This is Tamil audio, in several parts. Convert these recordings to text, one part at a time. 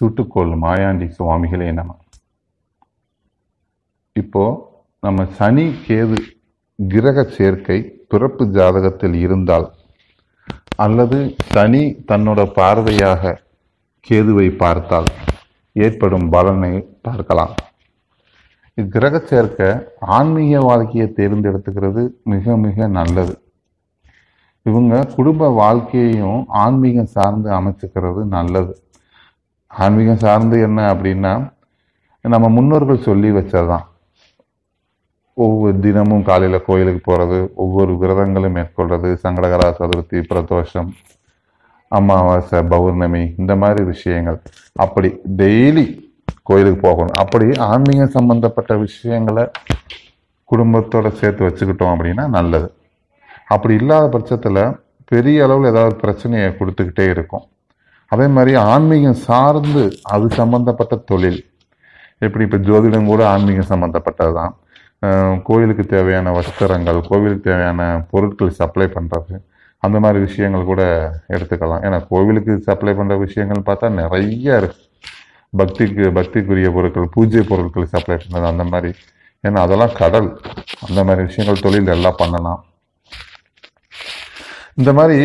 சுட்டுக்கோள் மாயாண்டி சுவாமிகளே நம்ம இப்போ நம்ம சனி கேது கிரக சேர்க்கை பிறப்பு ஜாதகத்தில் இருந்தால் அல்லது சனி தன்னோட பார்வையாக கேதுவை பார்த்தால் ஏற்படும் பலனை பார்க்கலாம் இக்கிரக சேர்க்கை ஆன்மீக வாழ்க்கையை தேர்ந்தெடுத்துக்கிறது மிக மிக நல்லது இவங்க குடும்ப வாழ்க்கையையும் ஆன்மீகம் சார்ந்து அமைச்சுக்கிறது நல்லது ஆன்மீகம் சார்ந்து என்ன அப்படின்னா நம்ம முன்னோர்கள் சொல்லி வச்சதான் ஒவ்வொரு தினமும் காலையில் கோயிலுக்கு போகிறது ஒவ்வொரு விரதங்களும் மேற்கொள்வது சங்கடகரா சதுர்த்தி பிரதோஷம் அமாவாசை பௌர்ணமி இந்த மாதிரி விஷயங்கள் அப்படி டெய்லி கோயிலுக்கு போகணும் அப்படி ஆன்மீகம் சம்பந்தப்பட்ட விஷயங்களை குடும்பத்தோடு சேர்த்து வச்சுக்கிட்டோம் அப்படின்னா நல்லது அப்படி இல்லாத பட்சத்தில் பெரிய அளவில் ஏதாவது பிரச்சனையை கொடுத்துக்கிட்டே இருக்கும் அதே மாதிரி ஆன்மீகம் சார்ந்து அது சம்மந்தப்பட்ட தொழில் எப்படி இப்போ ஜோதிடம் கூட ஆன்மீகம் சம்மந்தப்பட்டது தான் கோயிலுக்கு தேவையான வஸ்திரங்கள் கோவிலுக்கு தேவையான பொருட்கள் சப்ளை பண்ணுறது அந்த மாதிரி விஷயங்கள் கூட எடுத்துக்கலாம் ஏன்னா கோவிலுக்கு சப்ளை பண்ணுற விஷயங்கள் பார்த்தா நிறைய இருக்குது பக்திக்கு பக்திக்குரிய பொருட்கள் பூஜை பொருட்கள் சப்ளை பண்ணுறது அந்த மாதிரி ஏன்னா அதெல்லாம் கடல் அந்த மாதிரி விஷயங்கள் தொழில் எல்லாம் பண்ணலாம் இந்த மாதிரி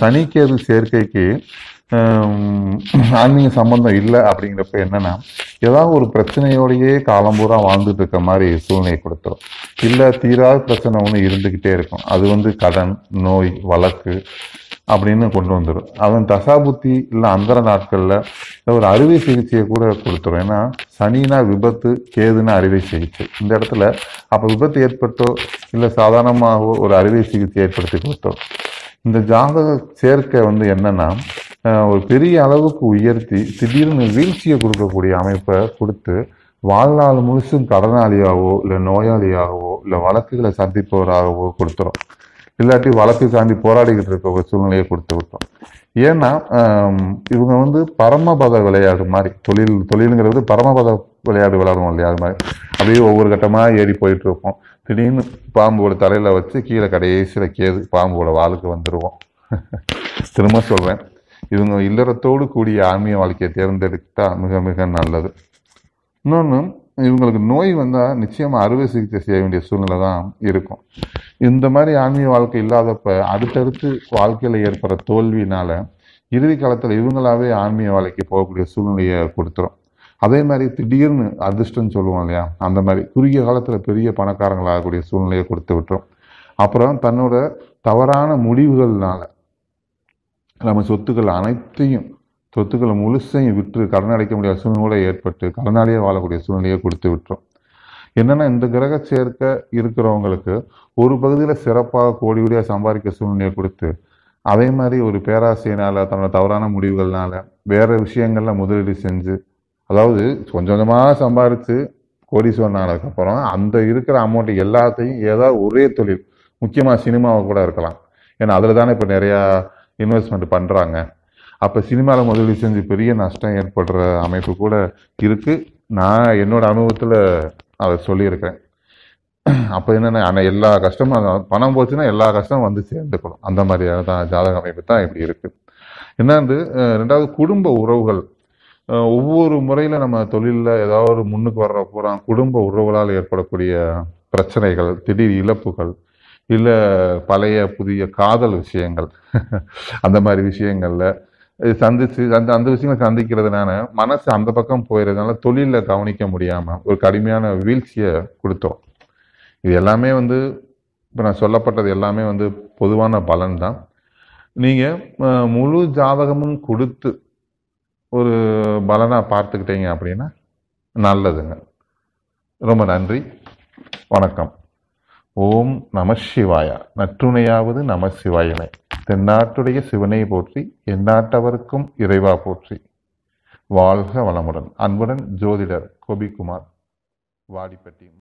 சனிக்கேது சேர்க்கைக்கு ஆன்மீக சம்பந்தம் இல்லை அப்படிங்கிறப்ப என்னென்னா ஏதாவது ஒரு பிரச்சனையோடையே காலம்பூரா வாழ்ந்துட்டு இருக்க மாதிரி சூழ்நிலை கொடுத்துரும் இல்லை தீராத பிரச்சனை ஒன்று இருந்துக்கிட்டே இருக்கும் அது வந்து கடன் நோய் வழக்கு அப்படின்னு கொண்டு வந்துடும் அவன் தசாபுத்தி இல்லை அந்தர நாட்களில் ஒரு அறுவை சிகிச்சையை கூட கொடுத்துரும் ஏன்னா சனினா விபத்து கேதுன்னா அறுவை சிகிச்சை இந்த இடத்துல அப்போ விபத்து ஏற்பட்டோ இல்லை சாதாரணமாக ஒரு அறுவை சிகிச்சை ஏற்படுத்தி கொடுத்தோ இந்த ஜாதக சேர்க்கை வந்து என்னன்னா ஒரு பெரிய அளவுக்கு உயர்த்தி திடீர்னு வீழ்ச்சியை கொடுக்கக்கூடிய அமைப்பை கொடுத்து வாழ்நாள் முழுசும் கடனாளியாகவோ இல்லை நோயாளியாகவோ இல்லை வழக்குகளை சந்திப்பவராகவோ கொடுத்துரும் இல்லாட்டி வழக்கு சாந்தி போராடிக்கிட்டு இருக்க ஒரு சூழ்நிலையை கொடுத்து விட்டோம் ஏன்னா இவங்க வந்து பரமபத விளையாடு மாதிரி தொழில் தொழிலுங்கிறது பரமபத விளையாடு விளையாடுவோம் இல்லையா அது மாதிரி அப்படியே ஒவ்வொரு கட்டமாக ஏறி போயிட்டு இருப்போம் திடீர்னு பாம்போட தலையில் வச்சு கீழே கடைசியில் கேது பாம்போட வாளுக்கு வந்துடுவோம் திரும்ப சொல்கிறேன் இவங்க இல்லறத்தோடு கூடிய ஆன்மீக வாழ்க்கையை தேர்ந்தெடுத்தால் மிக மிக நல்லது இன்னொன்று இவங்களுக்கு நோய் வந்தால் நிச்சயமாக அறுவை சிகிச்சை செய்ய வேண்டிய சூழ்நிலை தான் இருக்கும் இந்த மாதிரி ஆன்மீக வாழ்க்கை இல்லாதப்ப அடுத்தடுத்து வாழ்க்கையில் ஏற்படுற தோல்வினால் இறுதி காலத்தில் இவங்களாவே ஆன்மீக வாழ்க்கை போகக்கூடிய சூழ்நிலையை கொடுத்துரும் அதே மாதிரி திடீர்னு அதிர்ஷ்டம் சொல்லுவோம் இல்லையா அந்த மாதிரி குறுகிய காலத்தில் பெரிய பணக்காரங்களாகக்கூடிய சூழ்நிலையை கொடுத்து விட்டுரும் அப்புறம் தன்னோட தவறான முடிவுகள்னால நம்ம சொத்துக்கள் அனைத்தையும் சொத்துக்களை முழுசையும் விற்று கடன் அடைக்க முடியாத சூழ்நிலை ஏற்பட்டு கடனாலேயே வாழக்கூடிய சூழ்நிலையை கொடுத்து விட்டுரும் என்னென்னா இந்த கிரக சேர்க்க இருக்கிறவங்களுக்கு ஒரு பகுதியில் சிறப்பாக கோடி கோடியாக சம்பாதிக்க சூழ்நிலையை கொடுத்து அதே மாதிரி ஒரு பேராசையினால் தன்னோட தவறான முடிவுகள்னால வேறு விஷயங்களில் முதலீடு செஞ்சு அதாவது கொஞ்சம் கொஞ்சமாக சம்பாதிச்சு கோடி சொன்னதுக்கப்புறம் அந்த இருக்கிற அமௌண்ட்டு எல்லாத்தையும் ஏதாவது ஒரே தொழில் முக்கியமாக சினிமாவை கூட இருக்கலாம் ஏன்னா அதில் தானே இப்போ நிறையா இன்வெஸ்ட்மெண்ட் பண்ணுறாங்க அப்போ சினிமாவில் முதலீடு செஞ்சு பெரிய நஷ்டம் ஏற்படுற அமைப்பு கூட இருக்குது நான் என்னோடய அனுபவத்தில் அதை சொல்லியிருக்கேன் அப்போ என்னென்ன ஆனால் எல்லா கஷ்டமும் பணம் போச்சுன்னா எல்லா கஷ்டமும் வந்து சேர்ந்துக்கணும் அந்த மாதிரியான தான் ஜாதக அமைப்பு தான் இப்படி இருக்குது என்னது ரெண்டாவது குடும்ப உறவுகள் ஒவ்வொரு முறையில் நம்ம தொழிலில் ஏதாவது முன்னுக்கு வர்ற குடும்ப உறவுகளால் ஏற்படக்கூடிய பிரச்சனைகள் திடீர் இழப்புகள் இல்லை பழைய புதிய காதல் விஷயங்கள் அந்த மாதிரி விஷயங்களில் சந்திச்சு அந்த அந்த விஷயங்களை சந்திக்கிறதுனால மனசு அந்த பக்கம் போயிடுறதுனால தொழிலில் கவனிக்க முடியாமல் ஒரு கடுமையான வீழ்ச்சியை கொடுத்தோம் இது எல்லாமே வந்து இப்போ நான் சொல்லப்பட்டது எல்லாமே வந்து பொதுவான பலன் தான் நீங்கள் முழு ஜாதகமும் கொடுத்து ஒரு பலனாக பார்த்துக்கிட்டீங்க அப்படின்னா நல்லதுங்க ரொம்ப நன்றி வணக்கம் ஓம் நம சிவாய நற்றுணையாவது நம சிவாயனை தென்னாட்டுடைய சிவனை போற்றி எந்நாட்டவருக்கும் இறைவா போற்றி வாழ்க வளமுடன் அன்புடன் ஜோதிடர் கோபிக்குமார் வாடிப்பட்டி